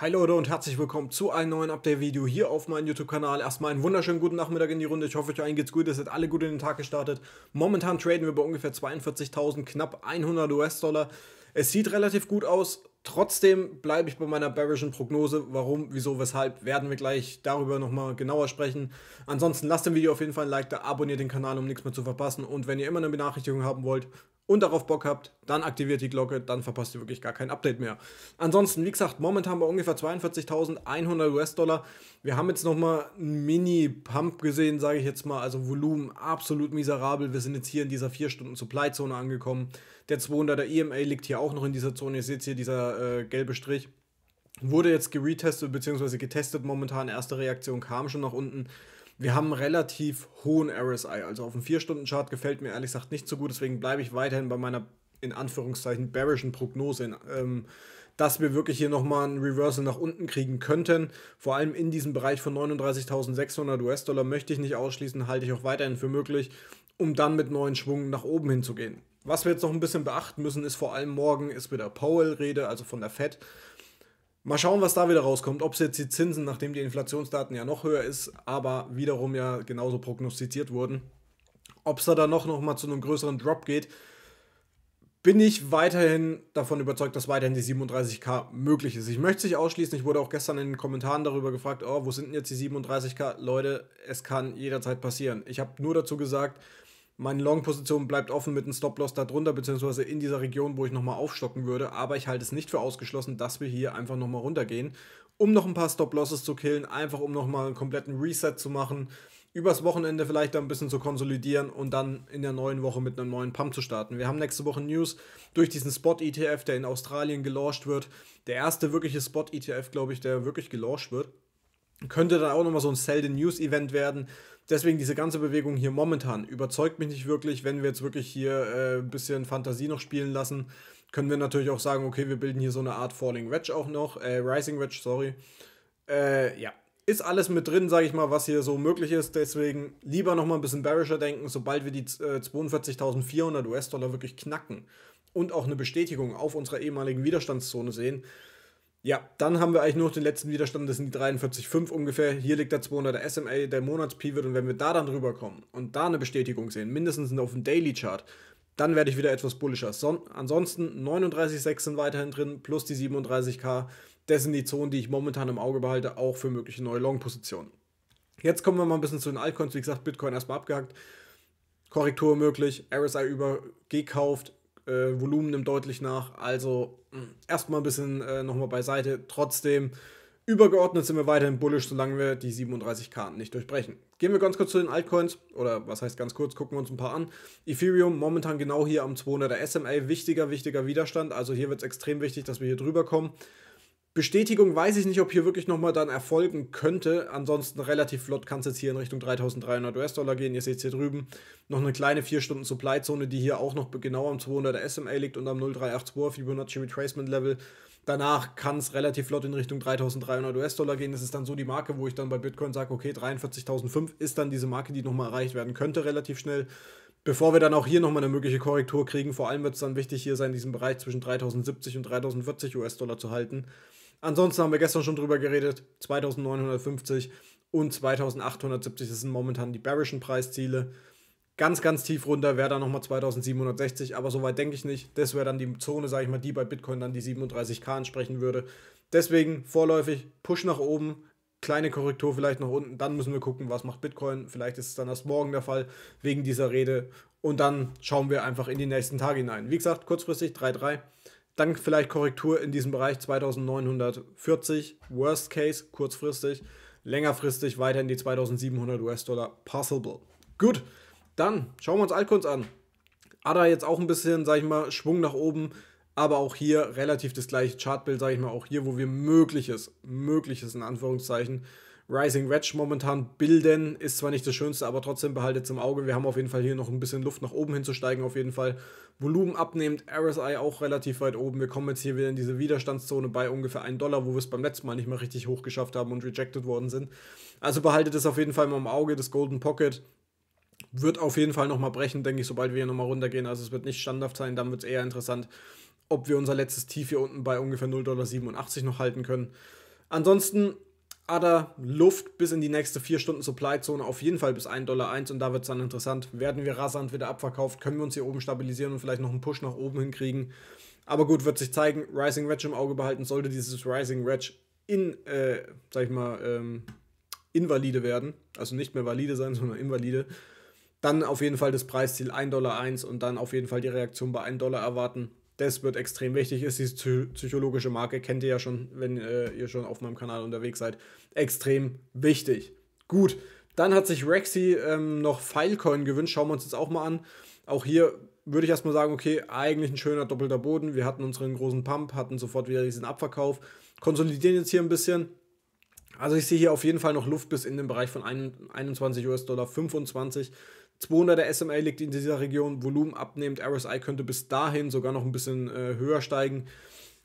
Hi Leute und herzlich willkommen zu einem neuen Update-Video hier auf meinem YouTube-Kanal. Erstmal einen wunderschönen guten Nachmittag in die Runde. Ich hoffe, euch allen geht's gut. Ihr seid alle gut in den Tag gestartet. Momentan traden wir bei ungefähr 42.000, knapp 100 US-Dollar. Es sieht relativ gut aus. Trotzdem bleibe ich bei meiner bearischen Prognose. Warum, wieso, weshalb, werden wir gleich darüber nochmal genauer sprechen. Ansonsten lasst dem Video auf jeden Fall ein Like da, abonniert den Kanal, um nichts mehr zu verpassen. Und wenn ihr immer eine Benachrichtigung haben wollt, und darauf Bock habt, dann aktiviert die Glocke, dann verpasst ihr wirklich gar kein Update mehr. Ansonsten, wie gesagt, momentan bei ungefähr 42.100 US-Dollar. Wir haben jetzt nochmal einen Mini-Pump gesehen, sage ich jetzt mal. Also Volumen absolut miserabel. Wir sind jetzt hier in dieser 4-Stunden-Supply-Zone angekommen. Der 200er EMA liegt hier auch noch in dieser Zone. Ihr seht hier dieser äh, gelbe Strich. Wurde jetzt geretestet bzw. getestet momentan. Erste Reaktion kam schon nach unten. Wir haben einen relativ hohen RSI. Also auf dem 4-Stunden-Chart gefällt mir ehrlich gesagt nicht so gut. Deswegen bleibe ich weiterhin bei meiner in Anführungszeichen bearischen Prognose, ähm, dass wir wirklich hier nochmal einen Reversal nach unten kriegen könnten. Vor allem in diesem Bereich von 39.600 US-Dollar möchte ich nicht ausschließen, halte ich auch weiterhin für möglich, um dann mit neuen Schwungen nach oben hinzugehen. Was wir jetzt noch ein bisschen beachten müssen, ist vor allem morgen ist wieder Powell-Rede, also von der Fed. Mal schauen, was da wieder rauskommt. Ob es jetzt die Zinsen, nachdem die Inflationsdaten ja noch höher ist, aber wiederum ja genauso prognostiziert wurden. Ob es da dann noch, noch mal zu einem größeren Drop geht, bin ich weiterhin davon überzeugt, dass weiterhin die 37k möglich ist. Ich möchte es nicht ausschließen. Ich wurde auch gestern in den Kommentaren darüber gefragt, oh, wo sind denn jetzt die 37k? Leute, es kann jederzeit passieren. Ich habe nur dazu gesagt, meine Long-Position bleibt offen mit einem Stop-Loss darunter, beziehungsweise in dieser Region, wo ich nochmal aufstocken würde. Aber ich halte es nicht für ausgeschlossen, dass wir hier einfach nochmal runtergehen, um noch ein paar Stop-Losses zu killen, einfach um nochmal einen kompletten Reset zu machen, übers Wochenende vielleicht ein bisschen zu konsolidieren und dann in der neuen Woche mit einem neuen Pump zu starten. Wir haben nächste Woche News durch diesen Spot-ETF, der in Australien gelauncht wird. Der erste wirkliche Spot-ETF, glaube ich, der wirklich gelauncht wird. Könnte dann auch nochmal so ein Sell the News Event werden. Deswegen diese ganze Bewegung hier momentan überzeugt mich nicht wirklich. Wenn wir jetzt wirklich hier äh, ein bisschen Fantasie noch spielen lassen, können wir natürlich auch sagen, okay, wir bilden hier so eine Art Falling Wedge auch noch, äh, Rising Wedge, sorry. Äh, ja, ist alles mit drin, sage ich mal, was hier so möglich ist. Deswegen lieber nochmal ein bisschen bearischer denken, sobald wir die 42.400 äh, US-Dollar wirklich knacken und auch eine Bestätigung auf unserer ehemaligen Widerstandszone sehen, ja, dann haben wir eigentlich nur noch den letzten Widerstand, das sind die 43,5 ungefähr. Hier liegt der 200er SMA, der Monats-Pivot und wenn wir da dann drüber kommen und da eine Bestätigung sehen, mindestens auf dem Daily-Chart, dann werde ich wieder etwas bullischer. Son ansonsten 39,6 sind weiterhin drin, plus die 37k. Das sind die Zonen, die ich momentan im Auge behalte, auch für mögliche neue Long-Positionen. Jetzt kommen wir mal ein bisschen zu den Altcoins. Wie gesagt, Bitcoin erstmal abgehackt. Korrektur möglich, RSI übergekauft, äh, Volumen nimmt deutlich nach. Also hm, erstmal ein bisschen äh, nochmal beiseite. Trotzdem, übergeordnet sind wir weiterhin bullish, solange wir die 37 Karten nicht durchbrechen. Gehen wir ganz kurz zu den Altcoins. Oder was heißt ganz kurz, gucken wir uns ein paar an. Ethereum momentan genau hier am 200er SMA. Wichtiger, wichtiger Widerstand. Also hier wird es extrem wichtig, dass wir hier drüber kommen. Bestätigung weiß ich nicht, ob hier wirklich nochmal dann erfolgen könnte. Ansonsten relativ flott kann es jetzt hier in Richtung 3300 US-Dollar gehen. Ihr seht es hier drüben noch eine kleine 4-Stunden-Supply-Zone, die hier auch noch genau am 200er SMA liegt und am 0382er Fibonacci Retracement Level. Danach kann es relativ flott in Richtung 3300 US-Dollar gehen. Das ist dann so die Marke, wo ich dann bei Bitcoin sage, okay, 43.005 ist dann diese Marke, die nochmal erreicht werden könnte relativ schnell. Bevor wir dann auch hier nochmal eine mögliche Korrektur kriegen, vor allem wird es dann wichtig hier sein, diesen Bereich zwischen 3070 und 3040 US-Dollar zu halten. Ansonsten haben wir gestern schon drüber geredet, 2950 und 2870, das sind momentan die bearischen Preisziele. Ganz, ganz tief runter wäre dann nochmal 2760, aber soweit denke ich nicht. Das wäre dann die Zone, sage ich mal, die bei Bitcoin dann die 37k entsprechen würde. Deswegen vorläufig Push nach oben, kleine Korrektur vielleicht nach unten, dann müssen wir gucken, was macht Bitcoin. Vielleicht ist es dann erst morgen der Fall wegen dieser Rede und dann schauen wir einfach in die nächsten Tage hinein. Wie gesagt, kurzfristig 3,3. Dann vielleicht Korrektur in diesem Bereich 2940, Worst Case, kurzfristig, längerfristig weiter in die 2700 US-Dollar possible. Gut, dann schauen wir uns Altcoins an. ADA jetzt auch ein bisschen, sag ich mal, Schwung nach oben, aber auch hier relativ das gleiche Chartbild, sage ich mal, auch hier, wo wir mögliches, mögliches in Anführungszeichen, Rising Wedge momentan bilden. Ist zwar nicht das Schönste, aber trotzdem behaltet es im Auge. Wir haben auf jeden Fall hier noch ein bisschen Luft nach oben hinzusteigen, auf jeden Fall. Volumen abnehmend, RSI auch relativ weit oben. Wir kommen jetzt hier wieder in diese Widerstandszone bei ungefähr 1 Dollar, wo wir es beim letzten Mal nicht mehr richtig hoch geschafft haben und rejected worden sind. Also behaltet es auf jeden Fall mal im Auge, das Golden Pocket wird auf jeden Fall nochmal brechen, denke ich, sobald wir hier nochmal runtergehen. Also es wird nicht standhaft sein, dann wird es eher interessant, ob wir unser letztes Tief hier unten bei ungefähr 0,87 Dollar noch halten können. Ansonsten Ada Luft bis in die nächste 4-Stunden-Supply-Zone auf jeden Fall bis 1,01 Dollar und da wird es dann interessant. Werden wir rasant wieder abverkauft? Können wir uns hier oben stabilisieren und vielleicht noch einen Push nach oben hinkriegen? Aber gut, wird sich zeigen. Rising Wedge im Auge behalten. Sollte dieses Rising Wedge in, äh, sag ich mal, ähm, invalide werden, also nicht mehr valide sein, sondern invalide, dann auf jeden Fall das Preisziel 1,01 Dollar und dann auf jeden Fall die Reaktion bei 1 Dollar erwarten das wird extrem wichtig, ist diese psychologische Marke, kennt ihr ja schon, wenn äh, ihr schon auf meinem Kanal unterwegs seid, extrem wichtig. Gut, dann hat sich Rexy ähm, noch Filecoin gewünscht, schauen wir uns jetzt auch mal an. Auch hier würde ich erstmal sagen, okay, eigentlich ein schöner doppelter Boden, wir hatten unseren großen Pump, hatten sofort wieder diesen Abverkauf, konsolidieren jetzt hier ein bisschen. Also ich sehe hier auf jeden Fall noch Luft bis in den Bereich von 21 US-Dollar 25. 200er SMA liegt in dieser Region, Volumen abnehmend. RSI könnte bis dahin sogar noch ein bisschen äh, höher steigen.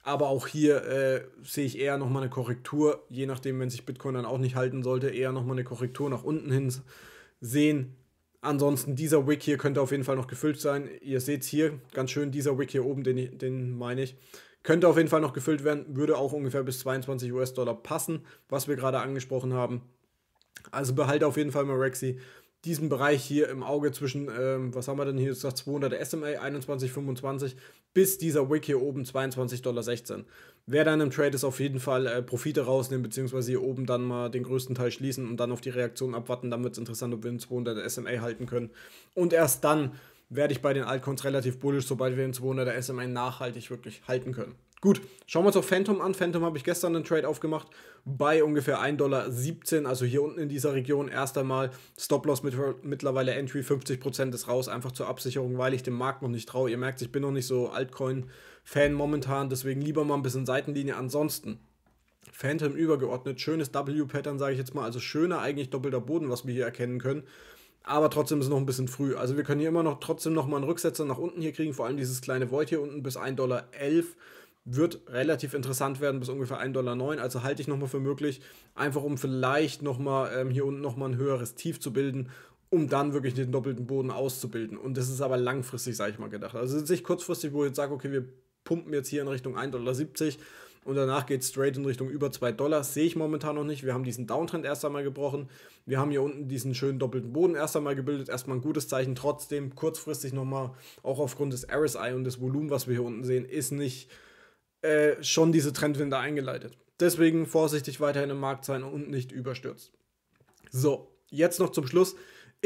Aber auch hier äh, sehe ich eher nochmal eine Korrektur, je nachdem, wenn sich Bitcoin dann auch nicht halten sollte, eher nochmal eine Korrektur nach unten hin sehen. Ansonsten, dieser Wick hier könnte auf jeden Fall noch gefüllt sein. Ihr seht es hier, ganz schön, dieser Wick hier oben, den, den meine ich, könnte auf jeden Fall noch gefüllt werden, würde auch ungefähr bis 22 US-Dollar passen, was wir gerade angesprochen haben. Also behalte auf jeden Fall mal Rexy diesen Bereich hier im Auge zwischen, ähm, was haben wir denn hier gesagt, 200 SMA, 21,25 bis dieser Wick hier oben 22,16 Dollar. Wer dann im Trade ist, auf jeden Fall äh, Profite rausnehmen, beziehungsweise hier oben dann mal den größten Teil schließen und dann auf die Reaktion abwarten. Dann wird es interessant, ob wir einen 200 SMA halten können. Und erst dann werde ich bei den Altcoins relativ bullish, sobald wir einen 200 SMA nachhaltig wirklich halten können. Gut, schauen wir uns auf Phantom an. Phantom habe ich gestern einen Trade aufgemacht bei ungefähr 1,17 Dollar, also hier unten in dieser Region. Erst einmal Stop-Loss mit, mittlerweile Entry, 50% ist raus, einfach zur Absicherung, weil ich dem Markt noch nicht traue. Ihr merkt, ich bin noch nicht so Altcoin-Fan momentan, deswegen lieber mal ein bisschen Seitenlinie. Ansonsten Phantom übergeordnet, schönes W-Pattern, sage ich jetzt mal, also schöner eigentlich doppelter Boden, was wir hier erkennen können. Aber trotzdem ist es noch ein bisschen früh. Also wir können hier immer noch trotzdem nochmal einen Rücksetzer nach unten hier kriegen, vor allem dieses kleine Void hier unten bis 1,11 Dollar wird relativ interessant werden bis ungefähr 1,09 Dollar, also halte ich nochmal für möglich, einfach um vielleicht nochmal ähm, hier unten nochmal ein höheres Tief zu bilden, um dann wirklich den doppelten Boden auszubilden. Und das ist aber langfristig, sage ich mal, gedacht. Also sich kurzfristig, wo ich jetzt sage, okay, wir pumpen jetzt hier in Richtung 1,70 Dollar und danach geht es straight in Richtung über 2 Dollar. Sehe ich momentan noch nicht. Wir haben diesen Downtrend erst einmal gebrochen. Wir haben hier unten diesen schönen doppelten Boden erst einmal gebildet. Erstmal ein gutes Zeichen. Trotzdem kurzfristig nochmal, auch aufgrund des RSI und des Volumen, was wir hier unten sehen, ist nicht äh, schon diese Trendwinde eingeleitet. Deswegen vorsichtig weiterhin im Markt sein und nicht überstürzt. So, jetzt noch zum Schluss.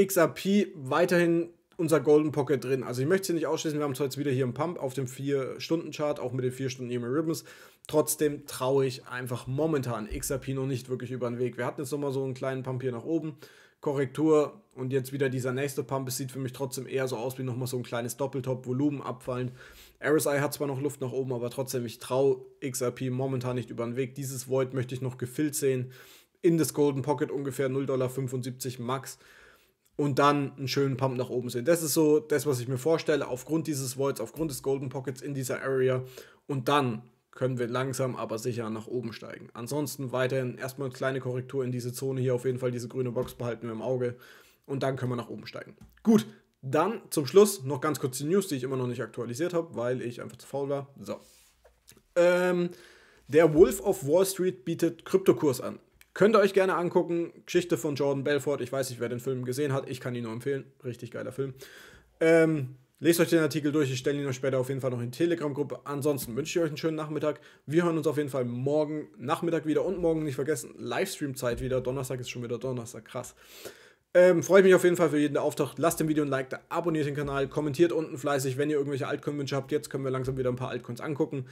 XRP weiterhin unser Golden Pocket drin. Also ich möchte sie nicht ausschließen, wir haben zwar jetzt wieder hier einen Pump auf dem 4-Stunden-Chart, auch mit den 4 Stunden EMA Ribbons. Trotzdem traue ich einfach momentan XRP noch nicht wirklich über den Weg. Wir hatten jetzt nochmal so einen kleinen Pump hier nach oben. Korrektur und jetzt wieder dieser nächste Pump. Es sieht für mich trotzdem eher so aus wie nochmal so ein kleines Doppeltop, Volumen abfallend. RSI hat zwar noch Luft nach oben, aber trotzdem, ich traue XRP momentan nicht über den Weg. Dieses Void möchte ich noch gefüllt sehen. In das Golden Pocket ungefähr 0,75 Dollar Max und dann einen schönen Pump nach oben sehen. Das ist so das, was ich mir vorstelle, aufgrund dieses Voids, aufgrund des Golden Pockets in dieser Area und dann können wir langsam aber sicher nach oben steigen. Ansonsten weiterhin erstmal eine kleine Korrektur in diese Zone hier, auf jeden Fall diese grüne Box behalten wir im Auge und dann können wir nach oben steigen. Gut, dann zum Schluss noch ganz kurz die News, die ich immer noch nicht aktualisiert habe, weil ich einfach zu faul war. So. Ähm, der Wolf of Wall Street bietet Kryptokurs an. Könnt ihr euch gerne angucken. Geschichte von Jordan Belfort. Ich weiß nicht, wer den Film gesehen hat. Ich kann ihn nur empfehlen. Richtig geiler Film. Ähm, Lest euch den Artikel durch, ich stelle ihn euch später auf jeden Fall noch in Telegram-Gruppe. Ansonsten wünsche ich euch einen schönen Nachmittag. Wir hören uns auf jeden Fall morgen Nachmittag wieder und morgen nicht vergessen, Livestream-Zeit wieder. Donnerstag ist schon wieder Donnerstag, krass. Ähm, freue ich mich auf jeden Fall für jeden, der auftaucht. Lasst dem Video ein Like da, abonniert den Kanal, kommentiert unten fleißig, wenn ihr irgendwelche Altcoin-Wünsche habt. Jetzt können wir langsam wieder ein paar Altcoins angucken.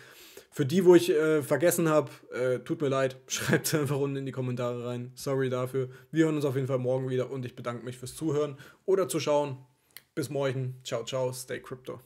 Für die, wo ich äh, vergessen habe, äh, tut mir leid, schreibt einfach unten in die Kommentare rein. Sorry dafür. Wir hören uns auf jeden Fall morgen wieder und ich bedanke mich fürs Zuhören oder Zuschauen. Bis morgen. Ciao, ciao. Stay Crypto.